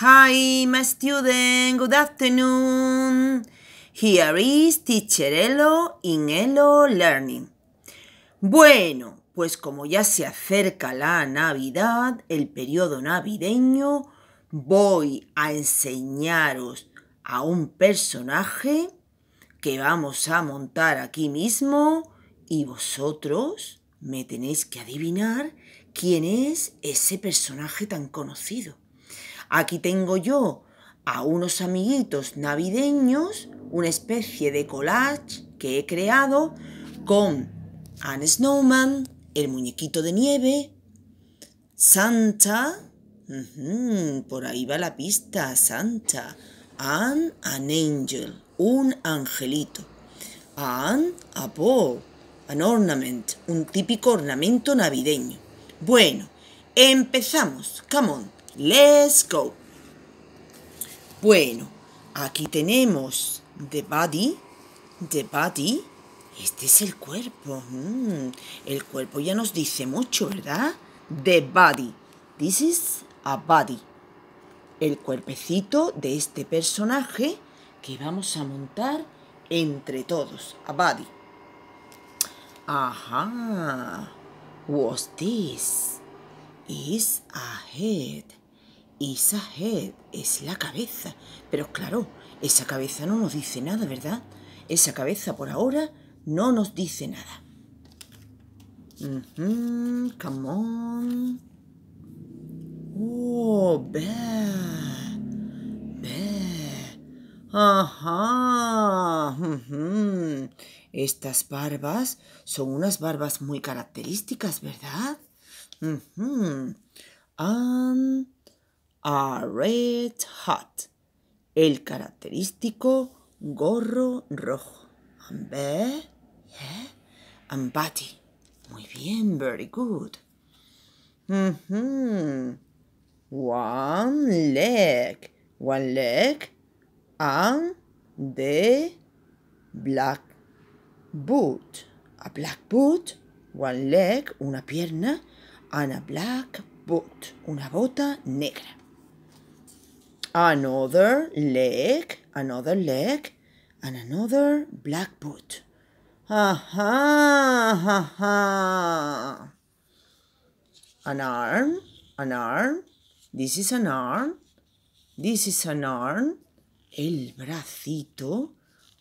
Hi, my student. Good afternoon. Here is Teacher Elo in Elo Learning. Bueno, pues como ya se acerca la Navidad, el periodo navideño, voy a enseñaros a un personaje que vamos a montar aquí mismo y vosotros me tenéis que adivinar quién es ese personaje tan conocido. Aquí tengo yo a unos amiguitos navideños, una especie de collage que he creado con Anne Snowman, el muñequito de nieve, Santa, por ahí va la pista, Santa, Anne, an angel, un angelito, Anne, a bow, an ornament, un típico ornamento navideño. Bueno, empezamos, come on. Let's go. Bueno, aquí tenemos the body, the body. Este es el cuerpo. Mm. el cuerpo ya nos dice mucho, ¿verdad? The body. This is a body. El cuerpecito de este personaje que vamos a montar entre todos. A body. Aha. What's this? Is a head. Esa Head es la cabeza. Pero claro, esa cabeza no nos dice nada, ¿verdad? Esa cabeza por ahora no nos dice nada. Mm come on. Oh, ¡Bah! Ajá. Estas barbas son unas barbas muy características, ¿verdad? Mm a red hat, el característico gorro rojo. And be? and Muy bien, very good. Mm-hmm. One leg, one leg, and the black boot. A black boot, one leg, una pierna, and a black boot, una bota negra another leg, another leg, and another black boot. ha, An arm, an arm, this is an arm, this is an arm, el bracito,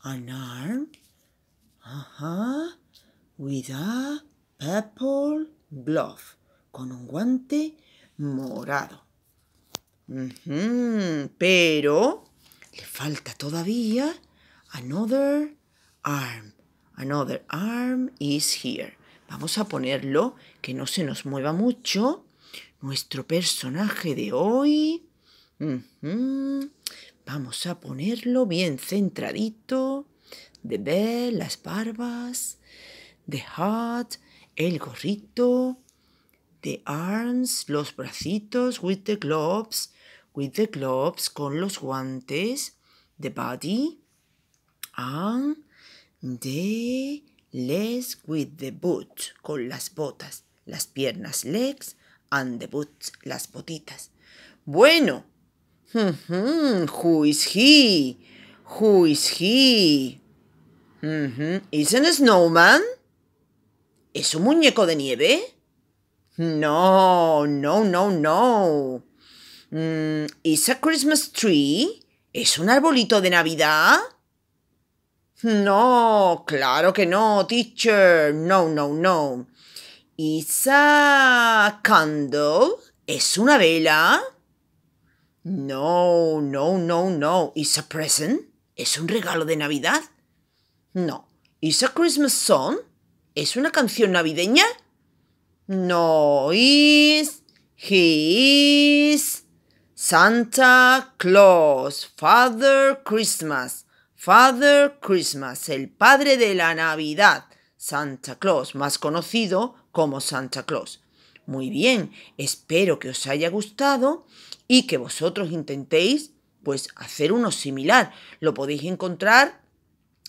an arm, aha, with a purple bluff, con un guante morado. Pero le falta todavía another arm. Another arm is here. Vamos a ponerlo, que no se nos mueva mucho. Nuestro personaje de hoy. Vamos a ponerlo bien centradito. De bell, las barbas. The hat, el gorrito. The arms, los bracitos with the gloves with the gloves, con los guantes, the body, and the legs with the boots, con las botas, las piernas, legs, and the boots, las botitas. Bueno, who is he? Who is he? it a snowman? ¿Es un muñeco de nieve? No, no, no, no. Mm, ¿Is a Christmas tree? ¿Es un arbolito de Navidad? No, claro que no, teacher. No, no, no. ¿Is a candle? ¿Es una vela? No, no, no, no. ¿Is a present? ¿Es un regalo de Navidad? No. ¿Is a Christmas song? ¿Es una canción navideña? No, is, he is. Santa Claus, Father Christmas, Father Christmas, el padre de la Navidad, Santa Claus, más conocido como Santa Claus. Muy bien, espero que os haya gustado y que vosotros intentéis pues hacer uno similar. Lo podéis encontrar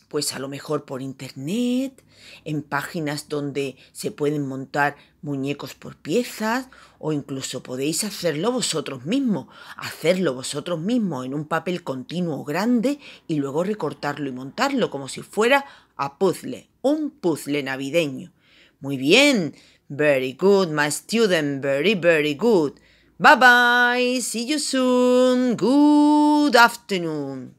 pues a lo mejor por internet, en páginas donde se pueden montar muñecos por piezas o incluso podéis hacerlo vosotros mismos, hacerlo vosotros mismos en un papel continuo grande y luego recortarlo y montarlo como si fuera a puzzle, un puzzle navideño. Muy bien, very good, my student, very, very good. Bye bye, see you soon, good afternoon.